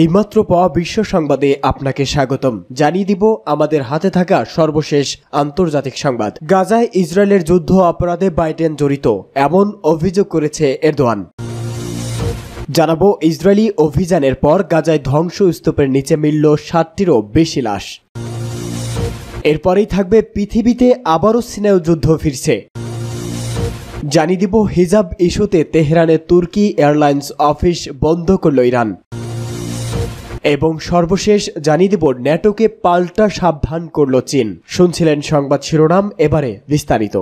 এইমাত্র পাওয়া বিশ্ব সংবাদে আপনাকে স্বাগতম জানিয়ে দিব আমাদের হাতে থাকা সর্বশেষ আন্তর্জাতিক সংবাদ গাজায় ইসরায়েলের যুদ্ধ অপরাধে বাইডেন জড়িত এমন অভিযোগ করেছে এরদোয়ান জানাবো ইসরায়েলি অভিযানের পর গাজায় ধ্বংস স্তূপের নিচে মিলল ষাটটিরও বেশি লাশ এরপরেই থাকবে পৃথিবীতে আবারও সিনেও যুদ্ধ ফিরছে জানিয়ে দিব হিজাব ইস্যুতে তেহরানে তুর্কি এয়ারলাইন্স অফিস বন্ধ করল ইরান এবং সর্বশেষ জানিয়ে দেব ন্যাটোকে পাল্টা সাবধান করল চীন শুনছিলেন সংবাদ শিরোনাম এবারে বিস্তারিত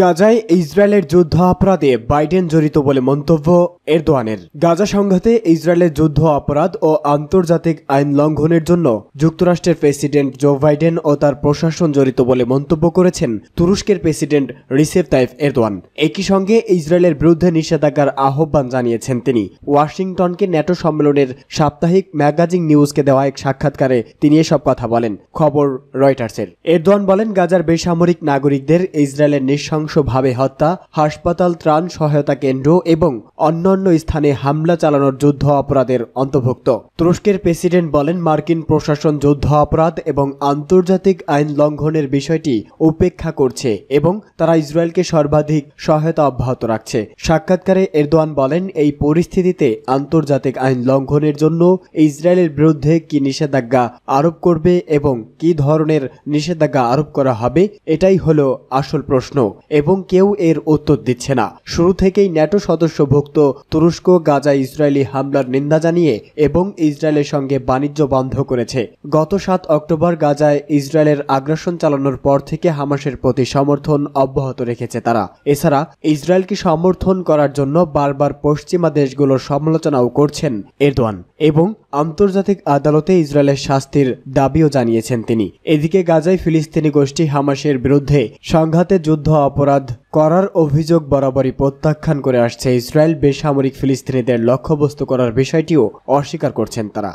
গাজায় ইসরায়েলের যুদ্ধ অপরাধে বাইডেন জড়িত বলে মন্তব্য এরদোয়ানের গাজা সংঘাতে ইসরায়েলের যুদ্ধ অপরাধ ও আন্তর্জাতিক আইন লঙ্ঘনের জন্য যুক্তরাষ্ট্রের প্রেসিডেন্ট জো বাইডেন ও তার প্রশাসন জড়িত বলে মন্তব্য করেছেন তুরস্কের প্রেসিডেন্ট রিসেফ তাইফ এরদোয়ান একই সঙ্গে ইসরায়েলের বিরুদ্ধে নিষেধাজ্ঞার আহ্বান জানিয়েছেন তিনি ওয়াশিংটনকে ন্যাটো সম্মেলনের সাপ্তাহিক ম্যাগাজিন নিউজকে দেওয়া এক সাক্ষাৎকারে তিনি এসব কথা বলেন খবর রয়টার্সের এরদোয়ান বলেন গাজার বেসামরিক নাগরিকদের ইসরায়েলের নিঃস নৃশংসভাবে হত্যা হাসপাতাল ত্রাণ সহায়তা কেন্দ্র এবং অন্যান্য স্থানে হামলা চালানোর যুদ্ধ অপরাধের অন্তর্ভুক্ত তুরস্কের প্রেসিডেন্ট বলেন মার্কিন প্রশাসন যুদ্ধ অপরাধ এবং আন্তর্জাতিক আইন লঙ্ঘনের বিষয়টি উপেক্ষা করছে এবং তারা ইসরায়েলকে সর্বাধিক সহায়তা অব্যাহত রাখছে সাক্ষাৎকারে এরদোয়ান বলেন এই পরিস্থিতিতে আন্তর্জাতিক আইন লঙ্ঘনের জন্য ইসরায়েলের বিরুদ্ধে কি নিষেধাজ্ঞা আরোপ করবে এবং কি ধরনের নিষেধাজ্ঞা আরোপ করা হবে এটাই হলো আসল প্রশ্ন এবং কেউ এর উত্তর দিচ্ছে না শুরু থেকেই ন্যাটো সদস্যভুক্ত তুরস্ক গাজা ইসরায়েলি হামলার নিন্দা জানিয়ে এবং ইসরায়েলের সঙ্গে বাণিজ্য বন্ধ করেছে গত সাত অক্টোবর গাজায় ইসরায়েলের আগ্রাসন চালানোর পর থেকে হামাসের প্রতি সমর্থন অব্যাহত রেখেছে তারা এছাড়া ইসরায়েলকে সমর্থন করার জন্য বারবার পশ্চিমা দেশগুলোর সমালোচনাও করছেন এরদোয়ান এবং আন্তর্জাতিক আদালতে ইসরায়েলের শাস্তির দাবিও জানিয়েছেন তিনি এদিকে গাজায় ফিলিস্তিনি গোষ্ঠী হামাসের বিরুদ্ধে সংঘাতে যুদ্ধ অপরাধ করার অভিযোগ বরাবরই প্রত্যাখ্যান করে আসছে ইসরায়েল বেসামরিক ফিলিস্তিনিদের লক্ষ্যবস্তু করার বিষয়টিও অস্বীকার করছেন তারা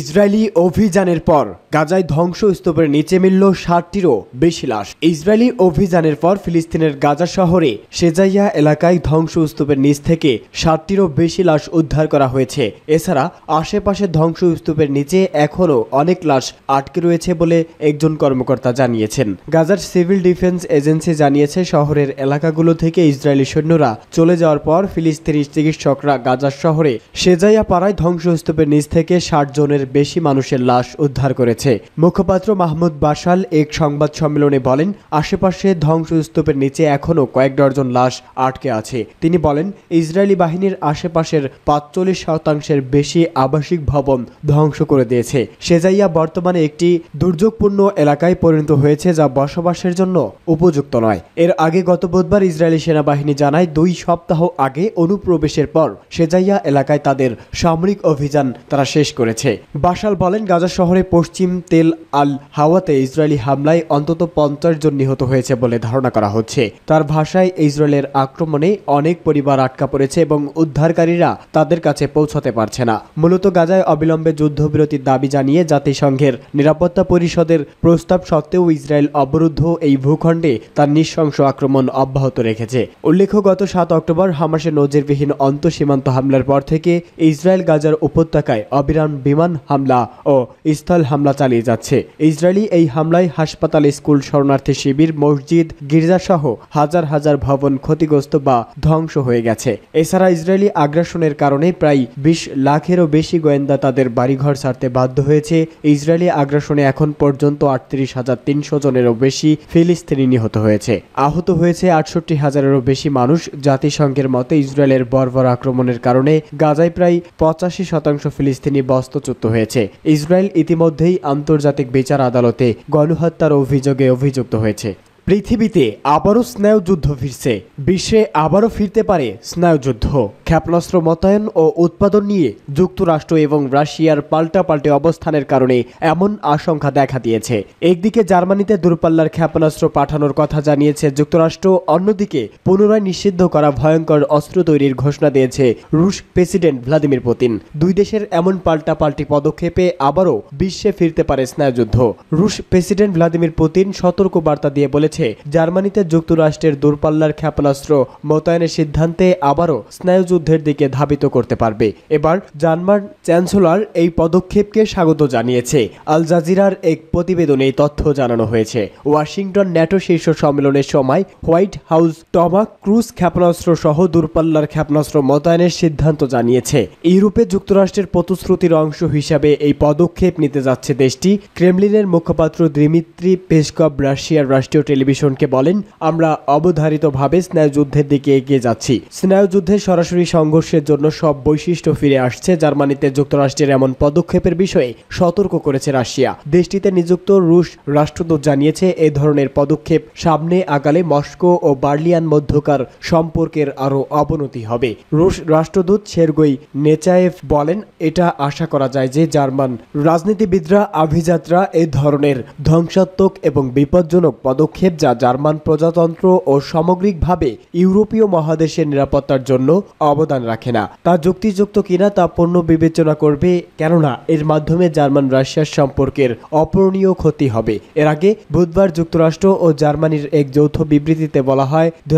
ইসরায়েলি অভিযানের পর গাজায় ধ্বংসস্তূপের নিচে মিলল ষাটটিরও বেশি লাশ ইসরায়েলি অভিযানের পর ফিলিস্তিনের গাজা শহরে সেজাইয়া এলাকায় ধ্বংসস্তূপের নিচ থেকে ষাটটিরও বেশি লাশ উদ্ধার করা হয়েছে এছাড়া আশেপাশে ধ্বংসস্তূপের নিচে এখনও অনেক লাশ আটকে রয়েছে বলে একজন কর্মকর্তা জানিয়েছেন গাজার সিভিল ডিফেন্স এজেন্সি জানিয়েছে শহরের এলাকাগুলো থেকে ইসরায়েলি সৈন্যরা চলে যাওয়ার পর ফিলিস্তিনি চিকিৎসকরা গাজার শহরে সেজাইয়া পাড়ায় ধ্বংসস্তূপের নিচ থেকে ষাট জনের ডজনের বেশি মানুষের লাশ উদ্ধার করেছে মুখপাত্র মাহমুদ বাসাল এক সংবাদ সম্মেলনে বলেন আশেপাশে ধ্বংসস্তূপের নিচে এখনও কয়েক ডজন লাশ আটকে আছে তিনি বলেন ইসরায়েলি বাহিনীর আশেপাশের পাঁচচল্লিশ শতাংশের বেশি আবাসিক ভবন ধ্বংস করে দিয়েছে সেজাইয়া বর্তমানে একটি দুর্যোগপূর্ণ এলাকায় পরিণত হয়েছে যা বসবাসের জন্য উপযুক্ত নয় এর আগে গত বুধবার ইসরায়েলি সেনাবাহিনী জানায় দুই সপ্তাহ আগে অনুপ্রবেশের পর সেজাইয়া এলাকায় তাদের সামরিক অভিযান তারা শেষ করেছে বাশাল বলেন গাজা শহরে পশ্চিম তেল আল হাওয়াতে ইসরায়েলি হামলায় অন্তত পঞ্চাশ জন নিহত হয়েছে বলে ধারণা করা হচ্ছে তার ভাষায় ইসরায়েলের আক্রমণে অনেক পরিবার আটকা পড়েছে এবং উদ্ধারকারীরা তাদের কাছে পৌঁছাতে পারছে না মূলত গাজায় অবিলম্বে যুদ্ধবিরতির দাবি জানিয়ে জাতিসংঘের নিরাপত্তা পরিষদের প্রস্তাব সত্ত্বেও ইসরায়েল অবরুদ্ধ এই ভূখণ্ডে তার নৃশংস আক্রমণ অব্যাহত রেখেছে উল্লেখ্য গত সাত অক্টোবর হামাসের নজিরবিহীন অন্তঃসীমান্ত হামলার পর থেকে ইসরায়েল গাজার উপত্যকায় অবিরাম বিমান হামলা ও স্থল হামলা চালিয়ে যাচ্ছে ইসরায়েলি এই হামলায় হাসপাতাল স্কুল শরণার্থী শিবির মসজিদ গির্জাসহ হাজার হাজার ভবন ক্ষতিগ্রস্ত বা ধ্বংস হয়ে গেছে এছাড়া ইসরায়েলি আগ্রাসনের কারণে প্রায় বিশ লাখেরও বেশি গোয়েন্দা তাদের বাড়িঘর ছাড়তে বাধ্য হয়েছে ইসরায়েলি আগ্রাসনে এখন পর্যন্ত আটত্রিশ হাজার তিনশো জনেরও বেশি ফিলিস্তিনি নিহত হয়েছে আহত হয়েছে আটষট্টি হাজারেরও বেশি মানুষ জাতিসংঘের মতে ইসরায়েলের বর্বর আক্রমণের কারণে গাজায় প্রায় পঁচাশি শতাংশ ফিলিস্তিনি বস্তুচ্যুত যুক্ত হয়েছে ইসরায়েল ইতিমধ্যেই আন্তর্জাতিক বিচার আদালতে গণহত্যার অভিযোগে অভিযুক্ত হয়েছে পৃথিবীতে আবারও স্নায়ুযুদ্ধ ফিরছে বিশ্বে আবারও ফিরতে পারে স্নায়ুযুদ্ধ ক্ষেপণাস্ত্র মোতায়েন ও উৎপাদন নিয়ে যুক্তরাষ্ট্র এবং রাশিয়ার পাল্টাপাল্টি অবস্থানের কারণে এমন আশঙ্কা দেখা দিয়েছে একদিকে জার্মানিতে দূরপাল্লার ক্ষেপণাস্ত্র পাঠানোর কথা জানিয়েছে যুক্তরাষ্ট্র অন্যদিকে পুনরায় নিষিদ্ধ করা ভয়ঙ্কর অস্ত্র তৈরির ঘোষণা দিয়েছে রুশ প্রেসিডেন্ট ভ্লাদিমির পুতিন দুই দেশের এমন পাল্টাপাল্টি পদক্ষেপে আবারও বিশ্বে ফিরতে পারে স্নায়ুযুদ্ধ রুশ প্রেসিডেন্ট ভ্লাদিমির পুতিন সতর্ক বার্তা দিয়ে বলেছে হয়েছে জার্মানিতে যুক্তরাষ্ট্রের দূরপাল্লার ক্ষেপণাস্ত্র মোতায়েনের সিদ্ধান্তে আবারও স্নায়ুযুদ্ধের দিকে ধাবিত করতে পারবে এবার জার্মান চ্যান্সেলর এই পদক্ষেপকে স্বাগত জানিয়েছে আল জাজিরার এক প্রতিবেদনে তথ্য জানানো হয়েছে ওয়াশিংটন ন্যাটো শীর্ষ সম্মেলনের সময় হোয়াইট হাউস টমা ক্রুজ ক্ষেপণাস্ত্র সহ দূরপাল্লার ক্ষেপণাস্ত্র মোতায়েনের সিদ্ধান্ত জানিয়েছে ইউরোপে যুক্তরাষ্ট্রের প্রতিশ্রুতির অংশ হিসাবে এই পদক্ষেপ নিতে যাচ্ছে দেশটি ক্রেমলিনের মুখপাত্র দিমিত্রি পেসকব রাশিয়ার রাষ্ট্রীয় টেলিভিশন টেলিভিশনকে বলেন আমরা অবধারিতভাবে স্নায়ুযুদ্ধের দিকে এগিয়ে যাচ্ছি স্নায়ুযুদ্ধে সরাসরি সংঘর্ষের জন্য সব বৈশিষ্ট্য ফিরে আসছে জার্মানিতে যুক্তরাষ্ট্রের এমন পদক্ষেপের বিষয়ে সতর্ক করেছে রাশিয়া দেশটিতে নিযুক্ত রুশ রাষ্ট্রদূত জানিয়েছে এ ধরনের পদক্ষেপ সামনে আগালে মস্কো ও বার্লিয়ান মধ্যকার সম্পর্কের আরও অবনতি হবে রুশ রাষ্ট্রদূত সেরগই নেচায়েফ বলেন এটা আশা করা যায় যে জার্মান রাজনীতিবিদরা আভিযাত্রা এ ধরনের ধ্বংসাত্মক এবং বিপজ্জনক পদক্ষেপ যা জার্মান প্রজাতন্ত্র ও সামগ্রিকভাবে ইউরোপীয় মহাদেশের নিরাপত্তার জন্য অবদান রাখে না তা যুক্তিযুক্ত কিনা তা পণ্য বিবেচনা করবে কেননা এর মাধ্যমে জার্মান রাশিয়ার সম্পর্কের অপূরণীয় ক্ষতি হবে এর আগে বুধবার যুক্তরাষ্ট্র ও জার্মানির এক যৌথ বিবৃতিতে বলা হয় দু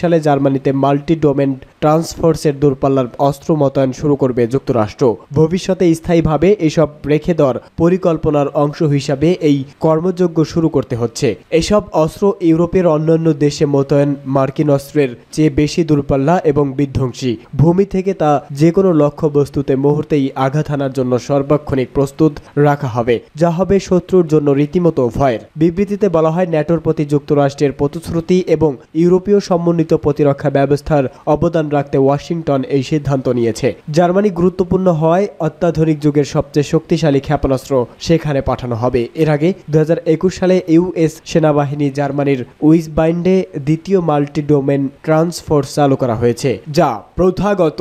সালে জার্মানিতে মাল্টি ডোমেন ট্রান্সফোর্সের দূরপাল্লার অস্ত্র মোতায়েন শুরু করবে যুক্তরাষ্ট্র ভবিষ্যতে স্থায়ীভাবে এসব রেখে দর পরিকল্পনার অংশ হিসাবে এই কর্মযোগ্য শুরু করতে হচ্ছে এসব অস্ত্র ইউরোপের অন্যান্য দেশে মোতায়েন মার্কিন অস্ত্রের চেয়ে বেশি দূরপাল্লা এবং বিধ্বংসী ভূমি থেকে তা যে কোনো লক্ষ্যবস্তুতে মুহূর্তেই আঘাত হানার জন্য সর্বাক্ষণিক প্রস্তুত রাখা হবে যা হবে শত্রুর জন্য রীতিমতো ভয়ের বিবৃতিতে বলা হয় ন্যাটোর প্রতি যুক্তরাষ্ট্রের প্রতিশ্রুতি এবং ইউরোপীয় সমন্বিত প্রতিরক্ষা ব্যবস্থার অবদান রাখতে ওয়াশিংটন এই সিদ্ধান্ত নিয়েছে জার্মানি গুরুত্বপূর্ণ হয় অত্যাধুনিক যুগের সবচেয়ে শক্তিশালী ক্ষেপণাস্ত্র সেখানে পাঠানো হবে এর আগে দু সালে ইউএস সেনাবাহিনী তিনি জার্মানির উইসবাইন্ডে দ্বিতীয় মাল্টি ডোমেন ট্রান্সফোর্স চালু করা হয়েছে যা প্রথাগত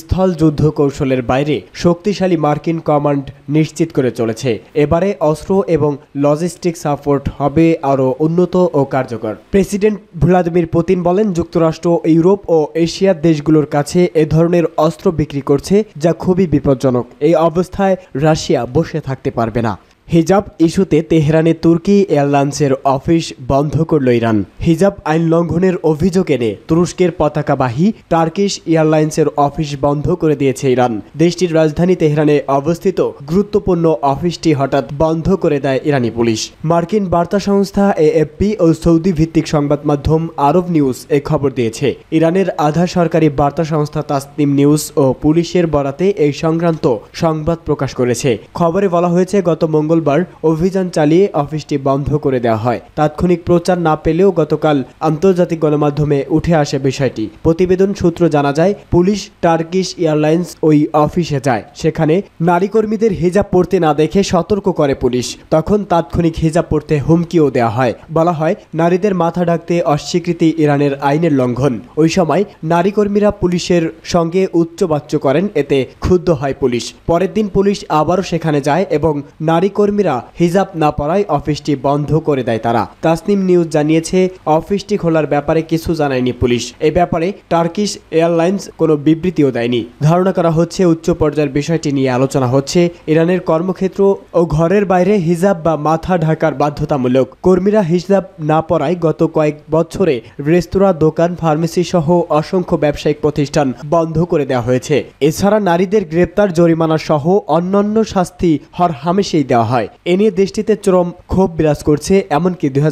স্থল যুদ্ধ কৌশলের বাইরে শক্তিশালী মার্কিন কমান্ড নিশ্চিত করে চলেছে এবারে অস্ত্র এবং লজিস্টিক সাপোর্ট হবে আরও উন্নত ও কার্যকর প্রেসিডেন্ট ভ্লাদিমির পুতিন বলেন যুক্তরাষ্ট্র ইউরোপ ও এশিয়ার দেশগুলোর কাছে এ ধরনের অস্ত্র বিক্রি করছে যা খুবই বিপজ্জনক এই অবস্থায় রাশিয়া বসে থাকতে পারবে না হিজাব ইস্যুতে তেহরানে তুর্কি এয়ারলাইন্সের অফিস বন্ধ করল ইরান হিজাব আইন লঙ্ঘনের অভিযোগ এনে তুরস্কের পতাকাবাহী টার্কিশ এয়ারলাইন্সের অফিস বন্ধ করে দিয়েছে ইরান দেশটির রাজধানী তেহরানে অবস্থিত গুরুত্বপূর্ণ অফিসটি হঠাৎ বন্ধ করে দেয় ইরানি পুলিশ মার্কিন বার্তা সংস্থা এএফপি ও সৌদি ভিত্তিক সংবাদ মাধ্যম আরব নিউজ এ খবর দিয়েছে ইরানের আধা সরকারি বার্তা সংস্থা তাসনিম নিউজ ও পুলিশের বরাতে এই সংক্রান্ত সংবাদ প্রকাশ করেছে খবরে বলা হয়েছে গত মঙ্গল মঙ্গলবার অভিযান চালিয়ে অফিসটি বন্ধ করে দেওয়া হয় তাৎক্ষণিক প্রচার না পেলেও গতকাল আন্তর্জাতিক গণমাধ্যমে উঠে আসে বিষয়টি প্রতিবেদন সূত্র জানা যায় পুলিশ টার্কিশ এয়ারলাইন্স ওই অফিসে যায় সেখানে নারী কর্মীদের হেজাব পড়তে না দেখে সতর্ক করে পুলিশ তখন তাৎক্ষণিক হেজাব পড়তে হুমকিও দেওয়া হয় বলা হয় নারীদের মাথা ঢাকতে অস্বীকৃতি ইরানের আইনের লঙ্ঘন ওই সময় নারী কর্মীরা পুলিশের সঙ্গে উচ্চবাচ্য করেন এতে ক্ষুব্ধ হয় পুলিশ পরের দিন পুলিশ আবারও সেখানে যায় এবং নারী কর্মীরা হিজাব না পরায় অফিসটি বন্ধ করে দেয় তারা তাসনিম নিউজ জানিয়েছে অফিসটি খোলার ব্যাপারে কিছু জানায়নি পুলিশ এ ব্যাপারে টার্কিশ এয়ারলাইন্স কোনো বিবৃতিও দেয়নি ধারণা করা হচ্ছে উচ্চ পর্যায়ের বিষয়টি নিয়ে আলোচনা হচ্ছে ইরানের কর্মক্ষেত্র ও ঘরের বাইরে হিজাব বা মাথা ঢাকার বাধ্যতামূলক কর্মীরা হিজাব না পরায় গত কয়েক বছরে রেস্তোরাঁ দোকান ফার্মেসি সহ অসংখ্য ব্যবসায়িক প্রতিষ্ঠান বন্ধ করে দেওয়া হয়েছে এছাড়া নারীদের গ্রেপ্তার জরিমানা সহ অন্যান্য শাস্তি হর হামেশেই দেওয়া হয় হয় এ নিয়ে দেশটিতে চরম ক্ষোভ বিরাজ করছে এমনকি দুই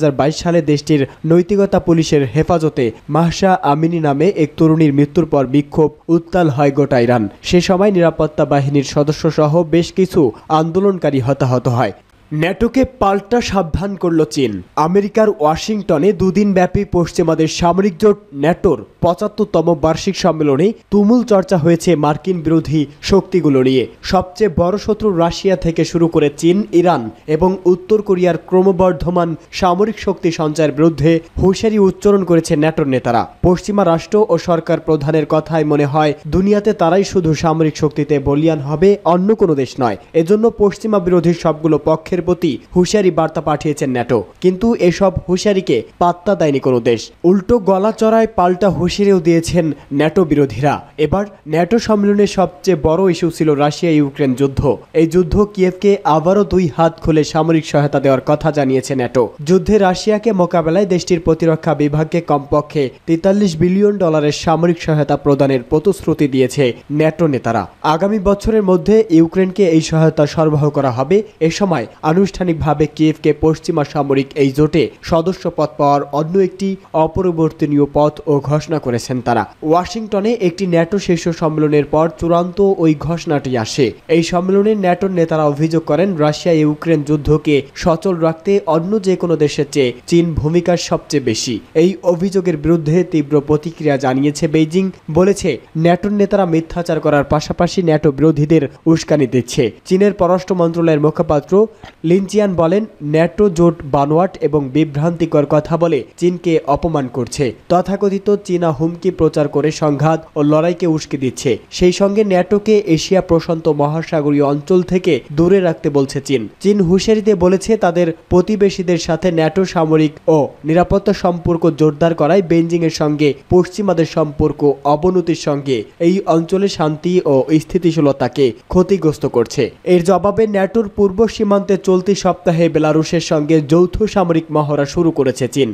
সালে দেশটির নৈতিকতা পুলিশের হেফাজতে মাহশা আমিনী নামে এক তরুণীর মৃত্যুর পর বিক্ষোভ উত্তাল হয় গোটা ইরান সে সময় নিরাপত্তা বাহিনীর সদস্য সহ বেশ কিছু আন্দোলনকারী হতাহত হয় ন্যাটোকে পাল্টা সাবধান করল চীন আমেরিকার ওয়াশিংটনে দুদিন ব্যাপী পশ্চিমাদের সামরিক জোট ন্যাটোর পঁচাত্তরতম বার্ষিক সম্মেলনে তুমুল চর্চা হয়েছে মার্কিন বিরোধী শক্তিগুলো নিয়ে সবচেয়ে বড় শত্রু রাশিয়া থেকে শুরু করে চীন ইরান এবং উত্তর কোরিয়ার ক্রমবর্ধমান সামরিক শক্তি সঞ্চয়ের বিরুদ্ধে হুঁশিয়ারি উচ্চারণ করেছে ন্যাটোর নেতারা পশ্চিমা রাষ্ট্র ও সরকার প্রধানের কথায় মনে হয় দুনিয়াতে তারাই শুধু সামরিক শক্তিতে বলিয়ান হবে অন্য কোনো দেশ নয় এজন্য পশ্চিমা বিরোধী সবগুলো পক্ষে পক্ষের প্রতি হুঁশিয়ারি বার্তা পাঠিয়েছেন ন্যাটো কিন্তু এসব হুঁশিয়ারিকে পাত্তা দেয়নি কোনো দেশ উল্টো গলা চড়ায় পাল্টা হুঁশিয়ারিও দিয়েছেন ন্যাটো বিরোধীরা এবার ন্যাটো সম্মেলনের সবচেয়ে বড় ইস্যু ছিল রাশিয়া ইউক্রেন যুদ্ধ এই যুদ্ধ কিয়েভকে আবারও দুই হাত খুলে সামরিক সহায়তা দেওয়ার কথা জানিয়েছে ন্যাটো যুদ্ধে রাশিয়াকে মোকাবেলায় দেশটির প্রতিরক্ষা বিভাগকে কমপক্ষে তেতাল্লিশ বিলিয়ন ডলারের সামরিক সহায়তা প্রদানের প্রতিশ্রুতি দিয়েছে ন্যাটো নেতারা আগামী বছরের মধ্যে ইউক্রেনকে এই সহায়তা সরবরাহ করা হবে এ সময় আনুষ্ঠানিকভাবে কিয়েভকে পশ্চিমা সামরিক এই জোটে সদস্যপদ পাওয়ার অন্য একটি অপরিবর্তনীয় পথ ও ঘোষণা করেছেন তারা ওয়াশিংটনে একটি ন্যাটো শীর্ষ সম্মেলনের পর চূড়ান্ত ওই ঘোষণাটি আসে এই সম্মেলনে ন্যাটোর নেতারা অভিযোগ করেন রাশিয়া ইউক্রেন যুদ্ধকে সচল রাখতে অন্য যে কোনো দেশের চেয়ে চীন ভূমিকার সবচেয়ে বেশি এই অভিযোগের বিরুদ্ধে তীব্র প্রতিক্রিয়া জানিয়েছে বেইজিং বলেছে ন্যাটোর নেতারা মিথ্যাচার করার পাশাপাশি ন্যাটো বিরোধীদের উস্কানি দিচ্ছে চীনের পররাষ্ট্র মন্ত্রণালয়ের মুখপাত্র লিনচিয়ান বলেন ন্যাটো জোট বানোয়াট এবং বিভ্রান্তিকর কথা বলে চীনকে অপমান করছে তথাকথিত চীনা হুমকি প্রচার করে সংঘাত ও লড়াইকে উস্কে দিচ্ছে সেই সঙ্গে ন্যাটোকে এশিয়া প্রশান্ত মহাসাগরীয় অঞ্চল থেকে দূরে রাখতে বলছে চীন চীন হুশিয়ারিতে বলেছে তাদের প্রতিবেশীদের সাথে ন্যাটো সামরিক ও নিরাপত্তা সম্পর্ক জোরদার করায় বেইজিংয়ের সঙ্গে পশ্চিমাদের সম্পর্ক অবনতির সঙ্গে এই অঞ্চলে শান্তি ও স্থিতিশীলতাকে ক্ষতিগ্রস্ত করছে এর জবাবে ন্যাটোর পূর্ব সীমান্তে চলতি সপ্তাহে বেলারুশের সঙ্গে যৌথ সামরিক মহড়া শুরু করেছে চীন